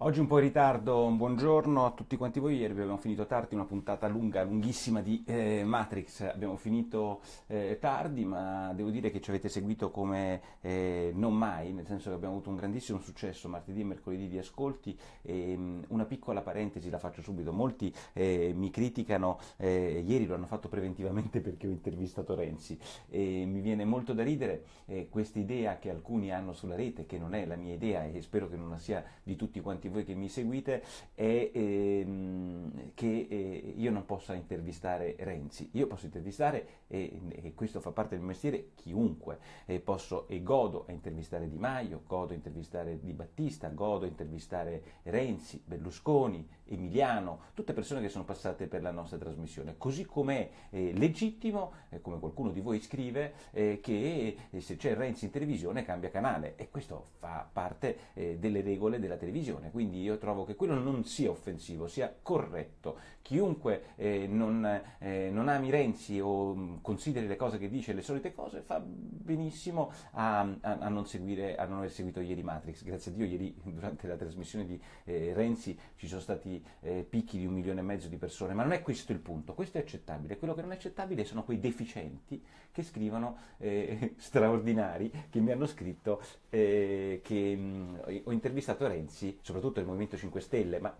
Oggi un po' in ritardo, un buongiorno a tutti quanti voi, ieri abbiamo finito tardi, una puntata lunga, lunghissima di eh, Matrix, abbiamo finito eh, tardi ma devo dire che ci avete seguito come eh, non mai, nel senso che abbiamo avuto un grandissimo successo martedì e mercoledì di ascolti e, ehm, mh, una piccola parentesi la faccio subito, molti eh, mi criticano, eh, ieri lo hanno fatto preventivamente perché ho intervistato Renzi e mi viene molto da ridere eh, questa idea che alcuni hanno sulla rete, che non è la mia idea e spero che non la sia di tutti quanti tutti voi che mi seguite è ehm, che eh, io non possa intervistare Renzi, io posso intervistare, e, e questo fa parte del mio mestiere, chiunque, e posso e godo a intervistare Di Maio, godo a intervistare Di Battista, godo a intervistare Renzi, Berlusconi, Emiliano, tutte persone che sono passate per la nostra trasmissione, così come è eh, legittimo, eh, come qualcuno di voi scrive, eh, che eh, se c'è Renzi in televisione cambia canale e questo fa parte eh, delle regole della televisione quindi io trovo che quello non sia offensivo, sia corretto. Chiunque eh, non, eh, non, ami Renzi o mm, consideri le cose che dice le solite cose fa benissimo a, a, a, non, seguire, a non aver seguito ieri Matrix. Grazie a Dio ieri durante la trasmissione di eh, Renzi ci sono stati eh, picchi di un milione e mezzo di persone, ma non è questo il punto, questo è accettabile. Quello che non è accettabile sono quei deficienti che scrivono eh, straordinari, che mi hanno scritto eh, che mh, mm, ho intervistato Renzi, soprattutto soprattutto del Movimento 5 Stelle, ma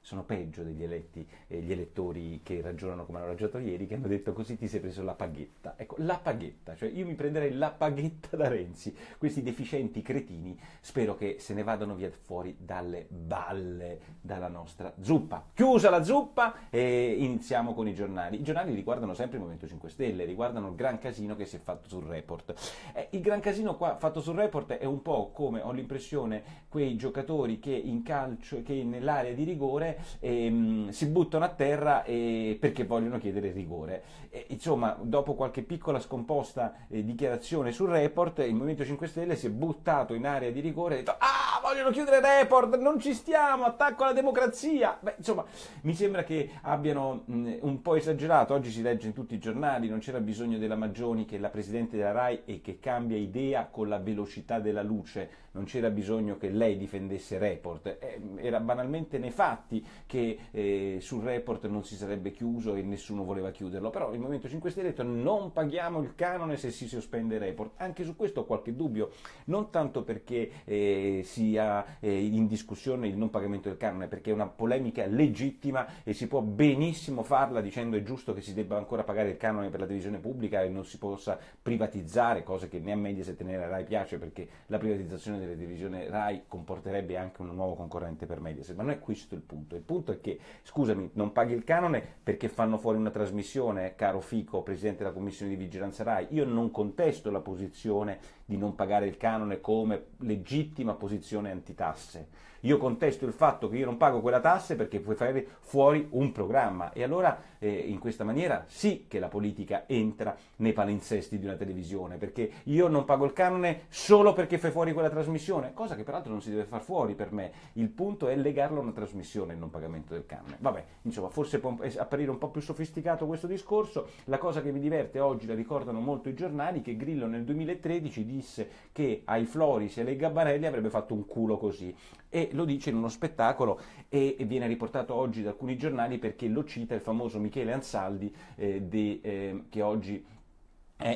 sono peggio degli eletti, eh, gli elettori che ragionano come hanno ragionato ieri, che hanno detto così ti sei preso la paghetta. Ecco, la paghetta, cioè io mi prenderei la paghetta da Renzi. Questi deficienti cretini spero che se ne vadano via fuori dalle balle, dalla nostra zuppa. Chiusa la zuppa e iniziamo con i giornali. I giornali riguardano sempre il Movimento 5 Stelle, riguardano il gran casino che si è fatto sul report. Eh, il gran casino qua fatto sul report è un po' come, ho l'impressione, quei giocatori che in calcio, che nell'area di rigore rigore, e, mm, si buttano a terra e, perché vogliono chiedere rigore. E, insomma, dopo qualche piccola scomposta eh, dichiarazione sul report, il Movimento 5 Stelle si è buttato in area di rigore e ha detto ah! vogliono chiudere i report, non ci stiamo, attacco alla democrazia. Beh, insomma, mi sembra che abbiano mh, un po' esagerato. Oggi si legge in tutti i giornali, non c'era bisogno della Magioni che è la presidente della RAI e che cambia idea con la velocità della luce, non c'era bisogno che lei difendesse report. Eh, era banalmente nei fatti che eh, sul report non si sarebbe chiuso e nessuno voleva chiuderlo. Però il Movimento 5 Stelle ha detto non paghiamo il canone se si sospende il report. Anche su questo ho qualche dubbio, non tanto perché eh, si sia eh, in discussione il non pagamento del canone, perché è una polemica legittima e si può benissimo farla dicendo è giusto che si debba ancora pagare il canone per la televisione pubblica e non si possa privatizzare, cosa che né a Mediaset né alla RAI piace, perché la privatizzazione della televisione RAI comporterebbe anche un nuovo concorrente per Mediaset, ma non è questo il punto, il punto è che, scusami, non paghi il canone perché fanno fuori una trasmissione, caro Fico, Presidente della Commissione di Vigilanza RAI, io non contesto la posizione di non pagare il canone come legittima posizione componenti tasse io contesto il fatto che io non pago quella tassa perché puoi fare fuori un programma e allora eh, in questa maniera sì che la politica entra nei palinsesti di una televisione perché io non pago il canone solo perché fai fuori quella trasmissione, cosa che peraltro non si deve far fuori per me, il punto è legarlo a una trasmissione e non pagamento del canone. Vabbè, insomma, forse può apparire un po' più sofisticato questo discorso, la cosa che mi diverte oggi, la ricordano molto i giornali, che Grillo nel 2013 disse che ai Floris e alle Gabbarelli avrebbe fatto un culo così e lo dice in uno spettacolo e, viene riportato oggi da alcuni giornali perché lo cita il famoso Michele Ansaldi eh, di, eh, che oggi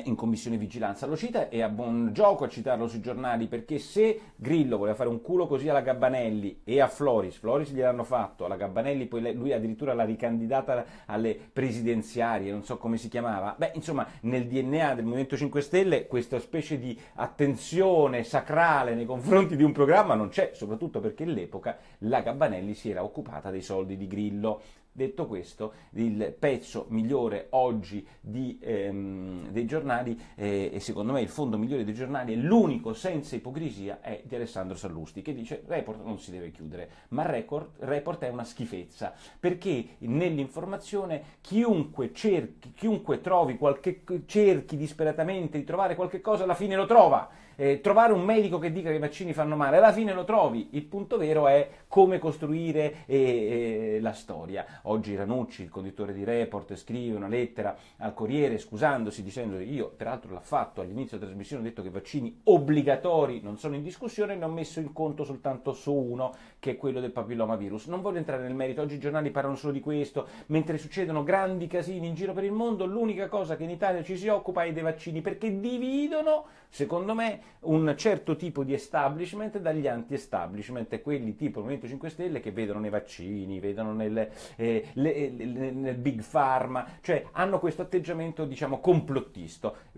in commissione vigilanza. Lo cita e a buon gioco a citarlo sui giornali perché se Grillo voleva fare un culo così alla Gabbanelli e a Floris, Floris gliel'hanno fatto, alla Gabbanelli poi lui addirittura l'ha ricandidata alle presidenziarie, non so come si chiamava. Beh, insomma, nel DNA del Movimento 5 Stelle questa specie di attenzione sacrale nei confronti di un programma non c'è, soprattutto perché all'epoca la Gabbanelli si era occupata dei soldi di Grillo. Detto questo, il pezzo migliore oggi di, ehm, dei giornali eh, e secondo me il fondo migliore dei giornali è l'unico senza ipocrisia è di Alessandro Sallusti che dice report non si deve chiudere, ma record, report è una schifezza perché nell'informazione chiunque cerchi, chiunque trovi qualche, cerchi disperatamente di trovare qualche cosa alla fine lo trova eh, trovare un medico che dica che i vaccini fanno male, alla fine lo trovi. Il punto vero è come costruire eh, eh la storia. Oggi Ranucci, il conduttore di Report, scrive una lettera al Corriere scusandosi dicendo io peraltro l'ho fatto all'inizio della trasmissione, ho detto che i vaccini obbligatori non sono in discussione, e ne ho messo in conto soltanto su uno che è quello del papillomavirus. Non voglio entrare nel merito, oggi i giornali parlano solo di questo, mentre succedono grandi casini in giro per il mondo, l'unica cosa che in Italia ci si occupa è dei vaccini perché dividono, secondo me, un certo tipo di establishment dagli anti-establishment, quelli tipo il Movimento 5 Stelle che vedono nei vaccini, vedono nel, eh, eh, le, le, nel Big Pharma, cioè hanno questo atteggiamento diciamo eh,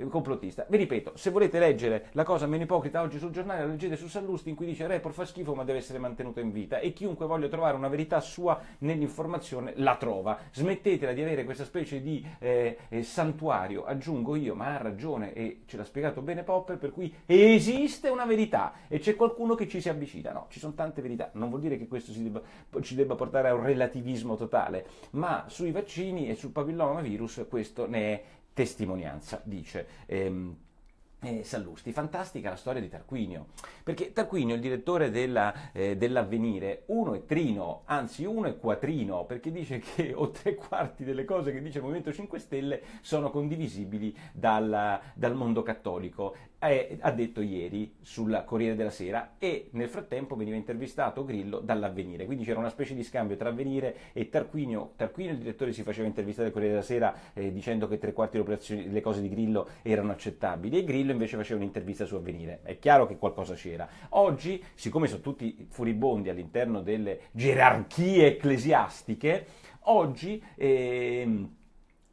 complottista. Vi ripeto, se volete leggere la cosa meno ipocrita oggi sul giornale, la leggete su Sallusti in cui dice il report fa schifo ma deve essere mantenuto in vita e chiunque voglia trovare una verità sua nell'informazione la trova. Smettetela di avere questa specie di eh, eh santuario, aggiungo io, ma ha ragione e ce l'ha spiegato bene Popper, per cui è esiste una verità e c'è qualcuno che ci si avvicina. No, ci sono tante verità. Non vuol dire che questo debba, ci debba portare a un relativismo totale, ma sui vaccini e sul papillomavirus questo ne è testimonianza, dice. Ehm, eh, Sallusti, fantastica la storia di Tarquinio, perché Tarquinio, il direttore della, eh, dell'avvenire, uno è trino, anzi uno è quattrino, perché dice che o tre quarti delle cose che dice il Movimento 5 Stelle sono condivisibili dal, dal mondo cattolico, eh, ha detto ieri sul Corriere della Sera e nel frattempo veniva intervistato Grillo dall'avvenire, quindi c'era una specie di scambio tra avvenire e Tarquinio, Tarquinio il direttore si faceva intervistare al Corriere della Sera eh, dicendo che tre quarti delle cose di Grillo erano accettabili e Grillo Grillo invece faceva un'intervista su Avvenire. È chiaro che qualcosa c'era. Oggi, siccome sono tutti furibondi all'interno delle gerarchie ecclesiastiche, oggi... Eh,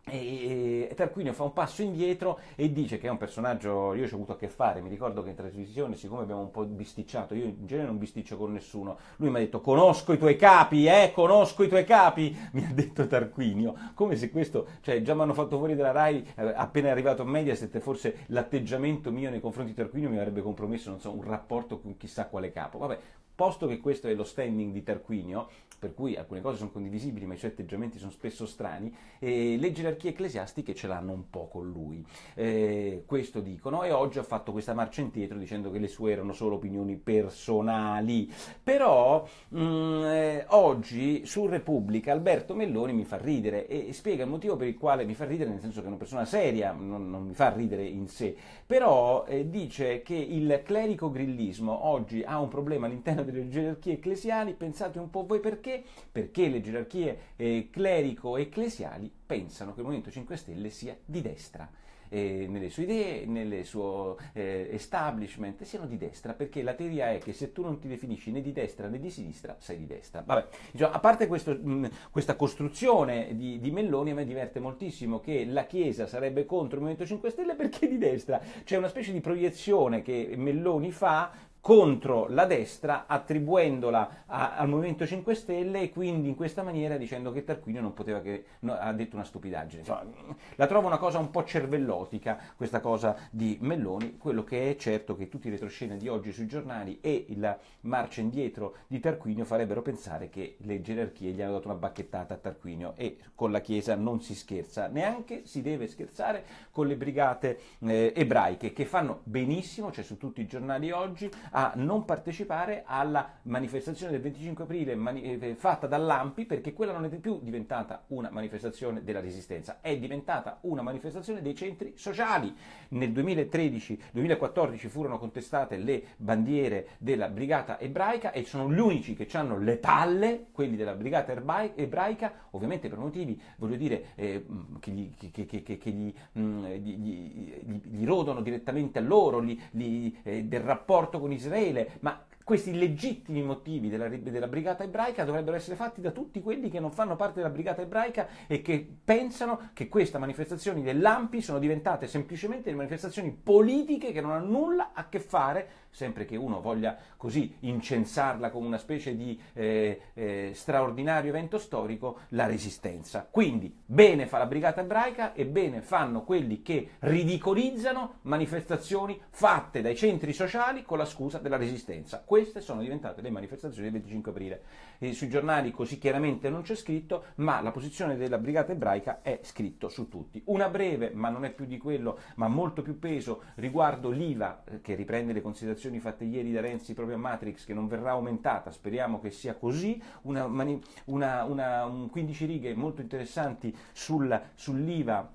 e, e Tarquinio fa un passo indietro e dice che è un personaggio, io ci ho avuto a che fare, mi ricordo che in trasmissione, siccome abbiamo un po' bisticciato, io in genere non bisticcio con nessuno, lui mi ha detto conosco i tuoi capi, eh, conosco i tuoi capi, mi ha detto Tarquinio, come se questo, cioè già mi hanno fatto fuori dalla RAI eh, appena arrivato a Mediaset, forse l'atteggiamento mio nei confronti di Tarquinio mi avrebbe compromesso, non so, un rapporto con chissà quale capo, vabbè, Posto che questo è lo standing di Tarquinio, per cui alcune cose sono condivisibili, ma i suoi atteggiamenti sono spesso strani, eh, le gerarchie ecclesiastiche ce l'hanno un po' con lui. Eh, questo dicono, e oggi ha fatto questa marcia indietro dicendo che le sue erano solo opinioni personali. Però mh, mm, eh, oggi su Repubblica Alberto Melloni mi fa ridere e spiega il motivo per il quale mi fa ridere, nel senso che è una persona seria, non, non mi fa ridere in sé, però eh, dice che il clerico grillismo oggi ha un problema all'interno delle gerarchie ecclesiali, pensate un po' voi perché? Perché le gerarchie eh, clerico-ecclesiali pensano che il Movimento 5 Stelle sia di destra. Eh, nelle sue idee, nel suo eh, establishment, siano di destra, perché la teoria è che se tu non ti definisci né di destra né di sinistra, sei di destra. Vabbè, diciamo, a parte questo, mh, questa costruzione di, di, Melloni, a me diverte moltissimo che la Chiesa sarebbe contro il Movimento 5 Stelle perché è di destra. C'è una specie di proiezione che Melloni fa contro la destra attribuendola a, al Movimento 5 Stelle e quindi in questa maniera dicendo che Tarquinio non poteva che no, ha detto una stupidaggine. Insomma, la trovo una cosa un po' cervellotica questa cosa di Melloni, quello che è certo che tutti i retroscena di oggi sui giornali e la marcia indietro di Tarquinio farebbero pensare che le gerarchie gli hanno dato una bacchettata a Tarquinio e con la Chiesa non si scherza, neanche si deve scherzare con le brigate eh, ebraiche che fanno benissimo, c'è cioè su tutti i giornali oggi, a non partecipare alla manifestazione del 25 aprile mani- eh, eh, fatta dall'AMPI perché quella non è più diventata una manifestazione della resistenza, è diventata una manifestazione dei centri sociali. Nel 2013-2014 furono contestate le bandiere della brigata ebraica e sono gli unici che hanno le palle, quelli della brigata ebraica, ovviamente per motivi, voglio dire, eh, che, gli, che, che, che gli, mh, gli, gli, rodono direttamente a loro, eh, del rapporto con i Israele, ma questi legittimi motivi della, della, brigata ebraica dovrebbero essere fatti da tutti quelli che non fanno parte della brigata ebraica e che pensano che queste manifestazioni dell'AMPI sono diventate semplicemente manifestazioni politiche che non hanno nulla a che fare, sempre che uno voglia così incensarla come una specie di eh, eh, straordinario evento storico, la resistenza. Quindi bene fa la brigata ebraica e bene fanno quelli che ridicolizzano manifestazioni fatte dai centri sociali con la scusa della resistenza queste sono diventate le manifestazioni del 25 aprile. E sui giornali così chiaramente non c'è scritto, ma la posizione della brigata ebraica è scritto su tutti. Una breve, ma non è più di quello, ma molto più peso riguardo l'IVA, eh, che riprende le considerazioni fatte ieri da Renzi proprio a Matrix, che non verrà aumentata, speriamo che sia così, una, una, una un 15 righe molto interessanti sul, sull'IVA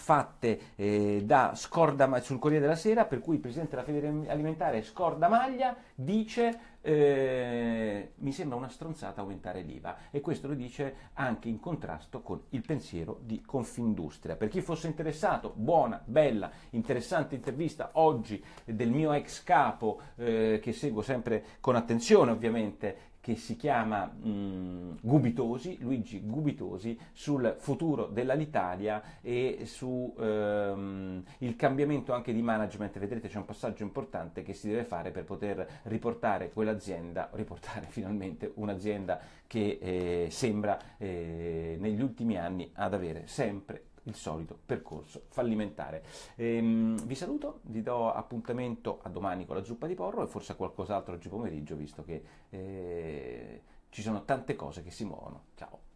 fatte eh, da Scorda, sul Corriere della Sera, per cui il presidente della Federazione Alimentare Scordamaglia dice eh, mi sembra una stronzata aumentare l'IVA e questo lo dice anche in contrasto con il pensiero di Confindustria. Per chi fosse interessato, buona, bella, interessante intervista oggi del mio ex capo eh, che seguo sempre con attenzione ovviamente che si chiama mh, Gubitosi, Luigi Gubitosi, sul futuro dell'Alitalia e sul ehm, cambiamento anche di management. Vedrete c'è un passaggio importante che si deve fare per poter riportare quell'azienda, riportare finalmente un'azienda che eh, sembra eh, negli ultimi anni ad avere sempre il solito percorso fallimentare. Ehm, vi saluto, vi do appuntamento a domani con la zuppa di porro e forse a qualcos'altro oggi pomeriggio, visto che eh, ci sono tante cose che si muovono. Ciao!